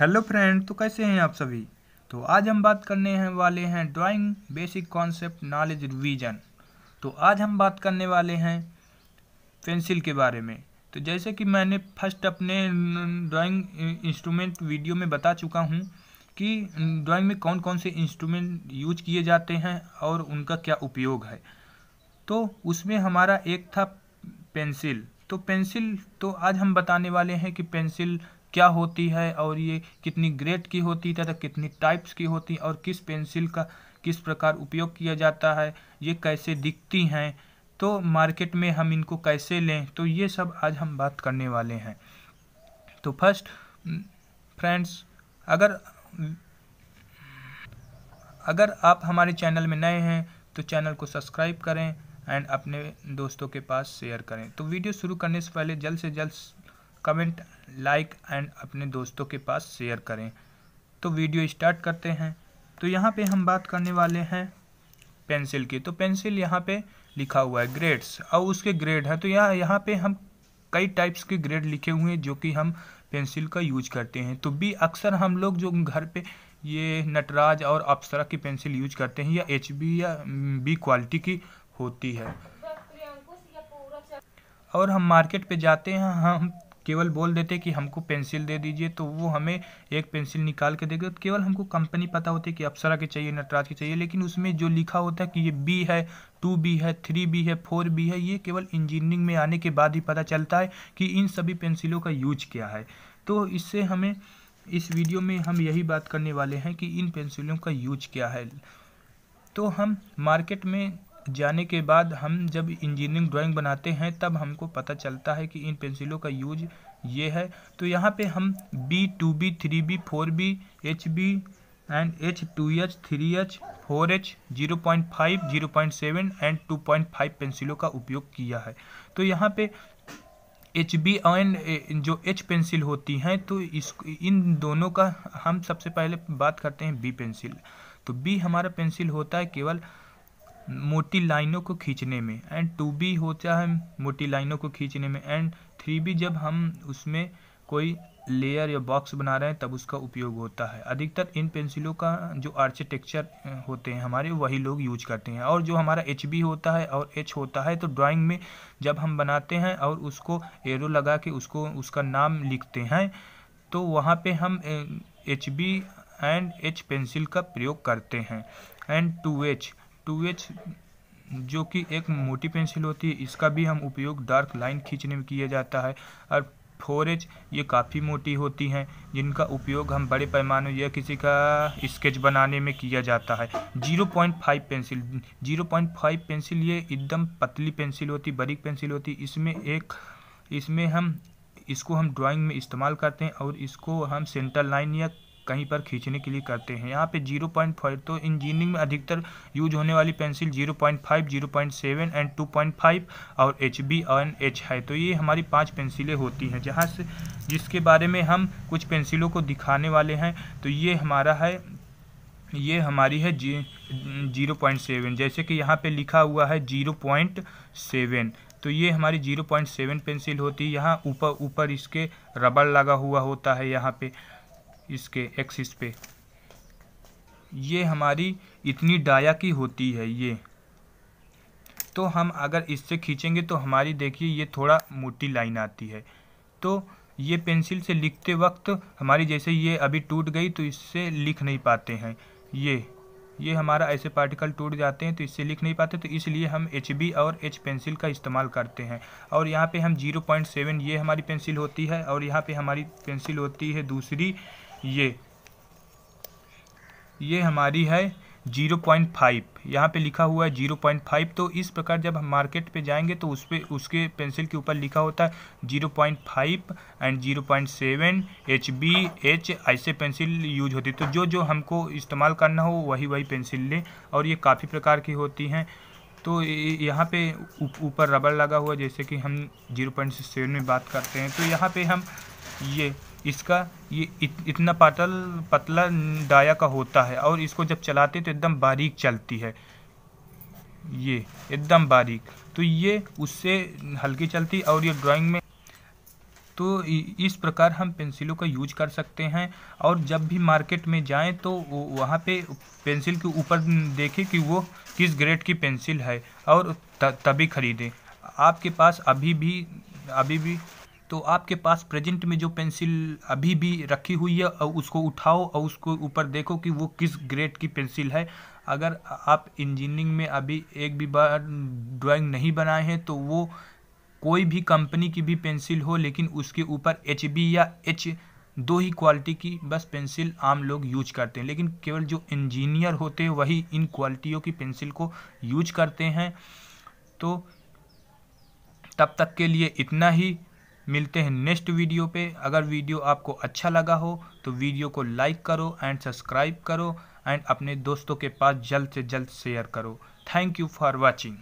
hello friend तो कैसे हैं आप सभी तो आज हम बात करने हैं वाले हैं drawing basic concept knowledge revision तो आज हम बात करने वाले हैं पेंसिल के बारे में तो जैसे कि मैंने फर्स्ट अपने ड्राइंग इंस्ट्रूमेंट वीडियो में बता चुका हूँ कि ड्राइंग में कौन कौन से इंस्ट्रूमेंट यूज किए जाते हैं और उनका क्या उपयोग है तो उसमें हमारा एक था पेंसिल तो पेंसिल तो आज हम बताने वाले हैं कि पेंसिल क्या होती है और ये कितनी ग्रेड की होती है तथा कितनी टाइप्स की होती है और किस पेंसिल का किस प्रकार उपयोग किया जाता है ये कैसे दिखती हैं तो मार्केट में हम इनको कैसे लें तो ये सब आज हम बात करने वाले हैं तो फर्स्ट फ्रेंड्स अगर अगर आप हमारे चैनल में नए हैं तो चैनल को सब्सक्राइब करें एंड अपने दोस्तों के पास शेयर करें तो वीडियो शुरू करने से पहले जल्द से जल्द कमेंट लाइक एंड अपने दोस्तों के पास शेयर करें तो वीडियो स्टार्ट करते हैं तो यहाँ पे हम बात करने वाले हैं पेंसिल की तो पेंसिल यहाँ पे लिखा हुआ है ग्रेड्स और उसके ग्रेड है तो यहाँ यहाँ पे हम कई टाइप्स के ग्रेड लिखे हुए हैं जो कि हम पेंसिल का यूज करते हैं तो बी अक्सर हम लोग जो घर पे ये नटराज और अप्सरा की पेंसिल यूज करते हैं या एच बी या बी क्वालिटी की होती है और हम मार्केट पे जाते हैं हम केवल बोल देते कि हमको पेंसिल दे दीजिए तो वो हमें एक पेंसिल निकाल के देगा तो केवल हमको कंपनी पता होती है कि अप्सरा की चाहिए नटराज की चाहिए लेकिन उसमें जो लिखा होता है कि ये बी है टू बी है थ्री बी है फोर बी है ये केवल इंजीनियरिंग में आने के बाद ही पता चलता है कि इन सभी पेंसिलों का यूज क्या है तो इससे हमें इस वीडियो में हम यही बात करने वाले हैं कि इन पेंसिलों का यूज क्या है तो हम मार्केट में जाने के बाद हम जब इंजीनियरिंग ड्राइंग बनाते हैं तब हमको पता चलता है कि इन पेंसिलों का यूज ये है तो यहाँ पे हम B two B three B four B H B and H two H three H four H zero point five zero point seven and two point five पेंसिलों का उपयोग किया है तो यहाँ पे एच बी एंड जो एच पेंसिल होती हैं तो इस इन दोनों का हम सबसे पहले बात करते हैं बी पेंसिल तो बी हमारा पेंसिल होता है केवल मोटी लाइनों को खींचने में एंड टू बी होता है मोटी लाइनों को खींचने में एंड थ्री बी जब हम उसमें कोई लेयर या बॉक्स बना रहे हैं तब उसका उपयोग होता है अधिकतर इन पेंसिलों का जो आर्किटेक्चर होते हैं हमारे वही लोग यूज करते हैं और जो हमारा एच बी होता है और एच होता है तो ड्राइंग में जब हम बनाते हैं और उसको एरो लगा के उसको उसका नाम लिखते हैं तो वहाँ पे हम H B and H pencil का प्रयोग करते हैं and two H two H जो कि एक मोटी पेंसिल होती है इसका भी हम उपयोग डार्क लाइन खींचने में किया जाता है और फोर एच ये काफ़ी मोटी होती हैं जिनका उपयोग हम बड़े पैमाने या किसी का स्केच बनाने में किया जाता है zero point five pencil zero point five pencil ये एकदम पतली पेंसिल होती बड़ी पेंसिल होती इसमें एक इसमें हम इसको हम ड्राइंग में इस्तेमाल करते हैं और इसको हम सेंटर लाइन या कहीं पर खींचने के लिए करते हैं यहाँ पे जीरो पॉइंट फाइव तो इंजीनियरिंग में अधिकतर यूज होने वाली pencil zero point five zero point seven and two point five और एच बी एन एच है तो ये हमारी पाँच पेंसिलें होती हैं जहाँ से जिसके बारे में हम कुछ पेंसिलों को दिखाने वाले हैं तो ये हमारा है ये हमारी है जी जीरो पॉइंट सेवन जैसे कि यहाँ पे लिखा हुआ है जीरो पॉइंट सेवन तो ये हमारी जीरो पॉइंट सेवन पेंसिल होती है यहाँ ऊपर ऊपर इसके रबड़ लगा हुआ होता है यहाँ पे इसके एक्सिस पे ये हमारी इतनी डाया की होती है ये तो हम अगर इससे खींचेंगे तो हमारी देखिए ये थोड़ा मोटी लाइन आती है तो ये पेंसिल से लिखते वक्त हमारी जैसे ये अभी टूट गई तो इससे लिख नहीं पाते हैं ये ये हमारा ऐसे पार्टिकल टूट जाते हैं तो इससे लिख नहीं पाते तो इसलिए हम एच बी और एच पेंसिल का इस्तेमाल करते हैं और यहाँ पे हम जीरो पॉइंट सेवन ये हमारी पेंसिल होती है और यहाँ पे हमारी पेंसिल होती है दूसरी ये ये हमारी है जीरो पॉइंट फाइव यहाँ पर लिखा हुआ है जीरो पॉइंट फाइव तो इस प्रकार जब हम मार्केट पे जाएंगे तो उस पर उसके पेंसिल के ऊपर लिखा होता है zero point five and zero point seven H B H ऐसे पेंसिल यूज होती है तो जो जो हमको इस्तेमाल करना हो वही वही पेंसिल लें और ये काफ़ी प्रकार की होती हैं तो यहाँ पे ऊपर रबड़ लगा हुआ जैसे कि हम जीरो पॉइंट सेवन में बात करते हैं तो यहाँ पे हम ये इसका ये इत, इतना पातल पतला डाया का होता है और इसको जब चलाते तो एकदम बारीक चलती है ये एकदम बारीक तो ये उससे हल्की चलती और ये ड्राइंग में तो इस प्रकार हम पेंसिलों का यूज कर सकते हैं और जब भी मार्केट में जाएं तो वहाँ पे पेंसिल के ऊपर देखें कि वो किस ग्रेड की पेंसिल है और तभी ख़रीदें आपके पास अभी भी अभी भी तो आपके पास प्रेजेंट में जो पेंसिल अभी भी रखी हुई है और उसको उठाओ और उसको ऊपर देखो कि वो किस ग्रेड की पेंसिल है अगर आप इंजीनियरिंग में अभी एक भी बार ड्राइंग नहीं बनाए हैं तो वो कोई भी कंपनी की भी पेंसिल हो लेकिन उसके ऊपर एच या एच दो ही क्वालिटी की बस पेंसिल आम लोग यूज करते हैं लेकिन केवल जो इंजीनियर होते हैं वही इन क्वालिटियों की पेंसिल को यूज करते हैं तो तब तक के लिए इतना ही मिलते हैं नेक्स्ट वीडियो पे अगर वीडियो आपको अच्छा लगा हो तो वीडियो को लाइक करो एंड सब्सक्राइब करो एंड अपने दोस्तों के पास जल्द से जल्द शेयर करो थैंक यू फॉर वॉचिंग